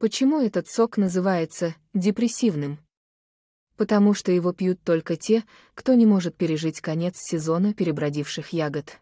Почему этот сок называется депрессивным? Потому что его пьют только те, кто не может пережить конец сезона перебродивших ягод.